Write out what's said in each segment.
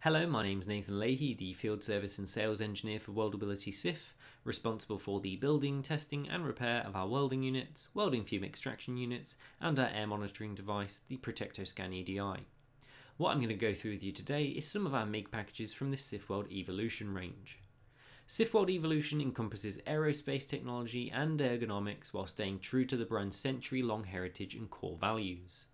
Hello, my name is Nathan Leahy, the Field Service and Sales Engineer for Weldability SIF, responsible for the building, testing and repair of our welding units, welding fume extraction units and our air monitoring device, the ProtectoScan EDI. What I'm going to go through with you today is some of our MIG packages from the SIF Weld Evolution range. SIF Weld Evolution encompasses aerospace technology and ergonomics while staying true to the brand's century-long heritage and core values.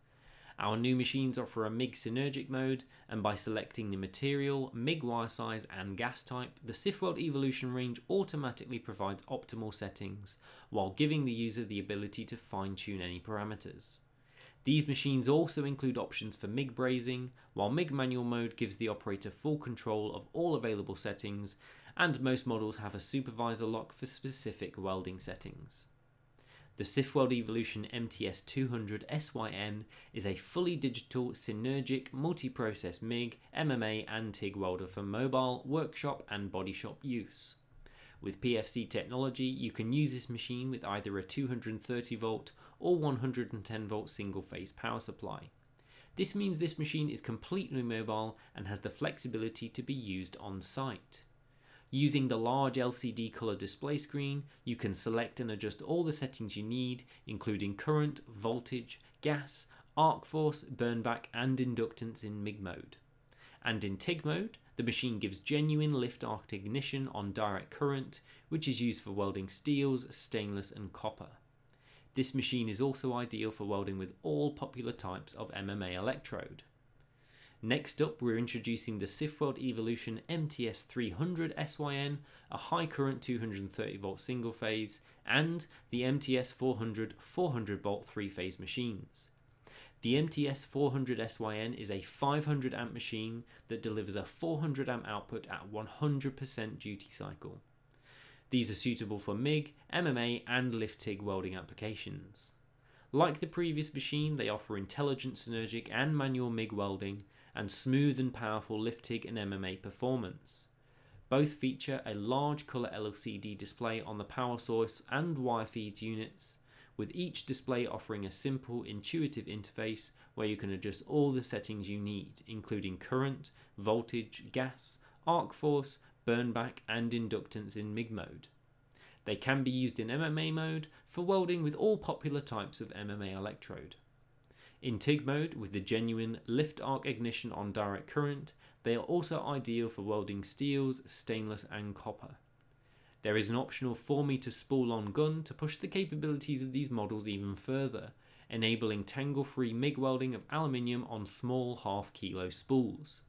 Our new machines offer a MIG synergic mode, and by selecting the material, MIG wire size and gas type, the SIFWELD Evolution range automatically provides optimal settings, while giving the user the ability to fine tune any parameters. These machines also include options for MIG brazing, while MIG manual mode gives the operator full control of all available settings, and most models have a supervisor lock for specific welding settings. The Sifworld Evolution MTS200 SYN is a fully digital, synergic, multi-process MIG, MMA and TIG welder for mobile, workshop and body shop use. With PFC technology, you can use this machine with either a 230 volt or 110 volt single phase power supply. This means this machine is completely mobile and has the flexibility to be used on site. Using the large LCD color display screen, you can select and adjust all the settings you need, including current, voltage, gas, arc force, burnback, and inductance in MIG mode. And in TIG mode, the machine gives genuine lift arc ignition on direct current, which is used for welding steels, stainless, and copper. This machine is also ideal for welding with all popular types of MMA electrode. Next up, we're introducing the Sifworld Evolution MTS300 SYN, a high current 230 volt single phase, and the MTS400 400 volt three phase machines. The MTS400 SYN is a 500 amp machine that delivers a 400 amp output at 100% duty cycle. These are suitable for MIG, MMA, and lift TIG welding applications. Like the previous machine, they offer intelligent synergic and manual MIG welding, and smooth and powerful Liftig and MMA performance. Both feature a large colour LCD display on the power source and wire feed units, with each display offering a simple, intuitive interface where you can adjust all the settings you need, including current, voltage, gas, arc force, burn back, and inductance in MIG mode. They can be used in MMA mode for welding with all popular types of MMA electrode. In TIG mode, with the genuine lift arc ignition on direct current, they are also ideal for welding steels, stainless and copper. There is an optional 4m spool-on gun to push the capabilities of these models even further, enabling tangle-free MIG welding of aluminium on small half-kilo spools.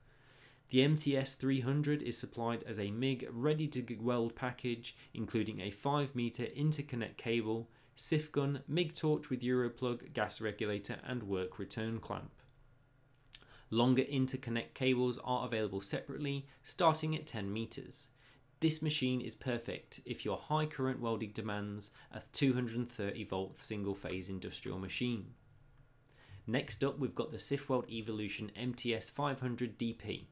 The MTS 300 is supplied as a MIG ready to weld package, including a 5 meter interconnect cable, SIF gun, MIG torch with Europlug, gas regulator and work return clamp. Longer interconnect cables are available separately, starting at 10 meters. This machine is perfect if your high current welding demands a 230 volt single phase industrial machine. Next up we've got the SIFWELD Evolution MTS 500DP.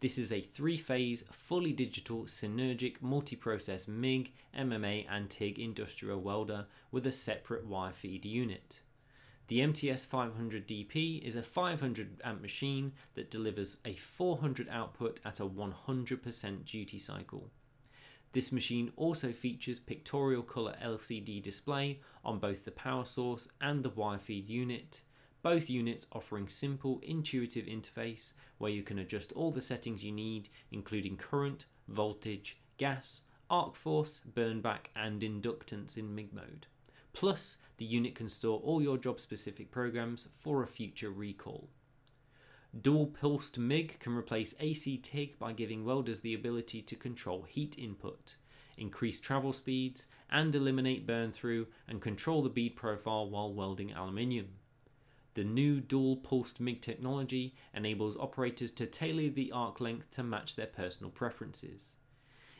This is a three-phase, fully digital, synergic, multi-process MIG, MMA and TIG industrial welder with a separate wire feed unit. The MTS 500DP is a 500 amp machine that delivers a 400 output at a 100% duty cycle. This machine also features pictorial colour LCD display on both the power source and the wire feed unit, both units offering simple, intuitive interface where you can adjust all the settings you need, including current, voltage, gas, arc force, burn back, and inductance in MIG mode. Plus, the unit can store all your job-specific programs for a future recall. Dual pulsed MIG can replace AC TIG by giving welders the ability to control heat input, increase travel speeds, and eliminate burn through and control the bead profile while welding aluminium. The new dual pulsed MIG technology enables operators to tailor the arc length to match their personal preferences.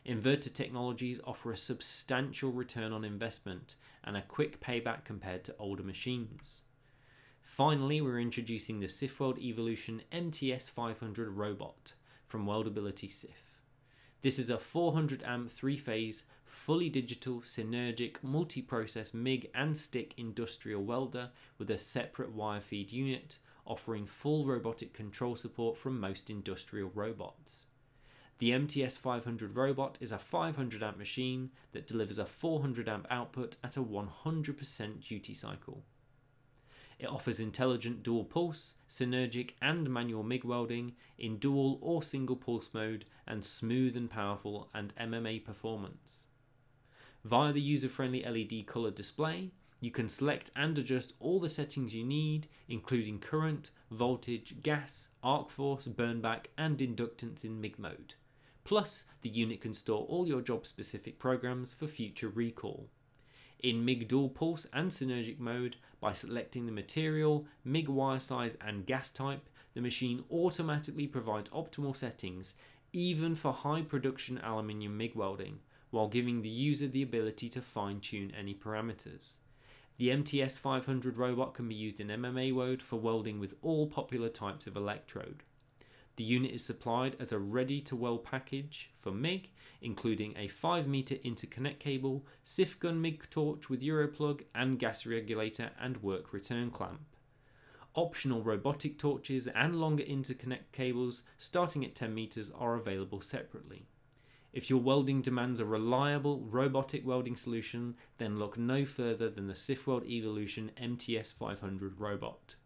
Inverter technologies offer a substantial return on investment and a quick payback compared to older machines. Finally, we're introducing the SIFWELD Evolution MTS500 robot from Weldability SIF. This is a 400 amp three phase fully digital synergic multi-process MIG and stick industrial welder with a separate wire feed unit offering full robotic control support from most industrial robots. The MTS 500 robot is a 500 amp machine that delivers a 400 amp output at a 100% duty cycle. It offers intelligent dual pulse, synergic and manual MIG welding in dual or single pulse mode and smooth and powerful and MMA performance. Via the user-friendly LED color display, you can select and adjust all the settings you need, including current, voltage, gas, arc force, burnback, and inductance in MIG mode. Plus, the unit can store all your job-specific programs for future recall in MIG dual pulse and synergic mode by selecting the material, MIG wire size and gas type, the machine automatically provides optimal settings even for high production aluminium MIG welding while giving the user the ability to fine tune any parameters. The MTS500 robot can be used in MMA mode for welding with all popular types of electrode. The unit is supplied as a ready-to-weld package for MiG, including a 5-meter interconnect cable, SIF gun MiG torch with Europlug and gas regulator and work return clamp. Optional robotic torches and longer interconnect cables starting at 10 meters are available separately. If your welding demands a reliable robotic welding solution, then look no further than the SIFWELD Evolution MTS500 robot.